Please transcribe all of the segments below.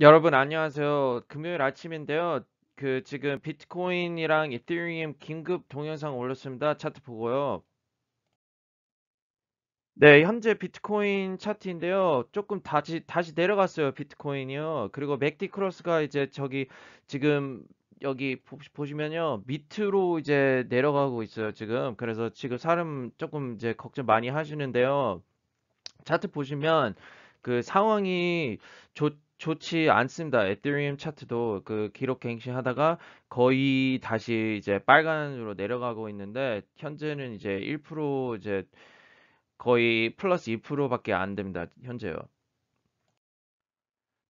여러분 안녕하세요. 금요일 아침인데요. 그 지금 비트코인이랑 이더리움 긴급 동영상 올렸습니다. 차트 보고요. 네, 현재 비트코인 차트인데요. 조금 다시 다시 내려갔어요. 비트코인이요. 그리고 맥디 크로스가 이제 저기 지금 여기 보시면요. 밑으로 이제 내려가고 있어요. 지금. 그래서 지금 사람 조금 이제 걱정 많이 하시는데요. 차트 보시면 그 상황이 좋 좋지 않습니다. 에 t h e 차트도 그 기록 갱신하다가 거의 다시 이제 빨간으로 내려가고 있는데 현재는 이제 1% 이제 거의 플러스 2%밖에 안 됩니다. 현재요.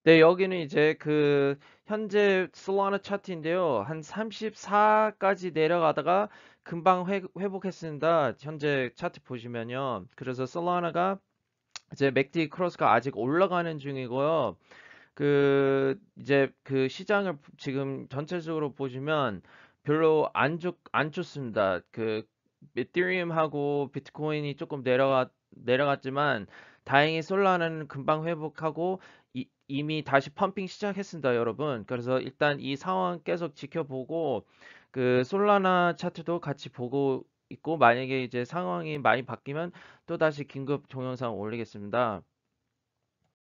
네, 여기는 이제 그 현재 솔라나 차트인데요. 한 34까지 내려가다가 금방 회, 회복했습니다. 현재 차트 보시면요. 그래서 솔라나가 이제 맥디 크로스가 아직 올라가는 중이고요. 그 이제 그 시장을 지금 전체적으로 보시면 별로 안 좋, 안 좋습니다. 그 이더리움하고 비트코인이 조금 내려가 내려갔지만 다행히 솔라는 금방 회복하고 이, 이미 다시 펌핑 시작했습니다, 여러분. 그래서 일단 이 상황 계속 지켜보고 그 솔라나 차트도 같이 보고 있고 만약에 이제 상황이 많이 바뀌면 또 다시 긴급 동영상 올리겠습니다.